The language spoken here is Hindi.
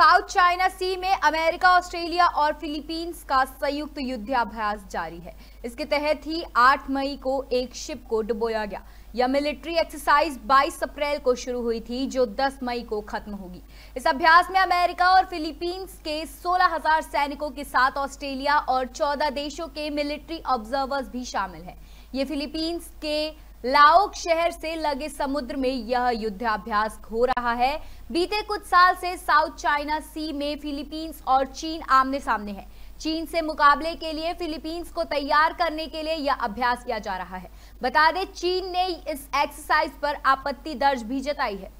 साउथ चाइना सी में अमेरिका ऑस्ट्रेलिया और फिलीपींस का संयुक्त युद्धाभ्यास जारी है इसके तहत ही 8 मई को एक शिप को डुबोया गया यह मिलिट्री एक्सरसाइज 22 अप्रैल को शुरू हुई थी जो 10 मई को खत्म होगी इस अभ्यास में अमेरिका और फिलीपींस के 16,000 सैनिकों के साथ ऑस्ट्रेलिया और 14 देशों के मिलिट्री ऑब्जर्वर्स भी शामिल हैं ये फिलीपींस के लाओक शहर से लगे समुद्र में यह युद्धाभ्यास हो रहा है बीते कुछ साल से साउथ चाइना सी में फिलीपींस और चीन आमने सामने है चीन से मुकाबले के लिए फिलीपींस को तैयार करने के लिए यह अभ्यास किया जा रहा है बता दें चीन ने इस एक्सरसाइज पर आपत्ति दर्ज भी जताई है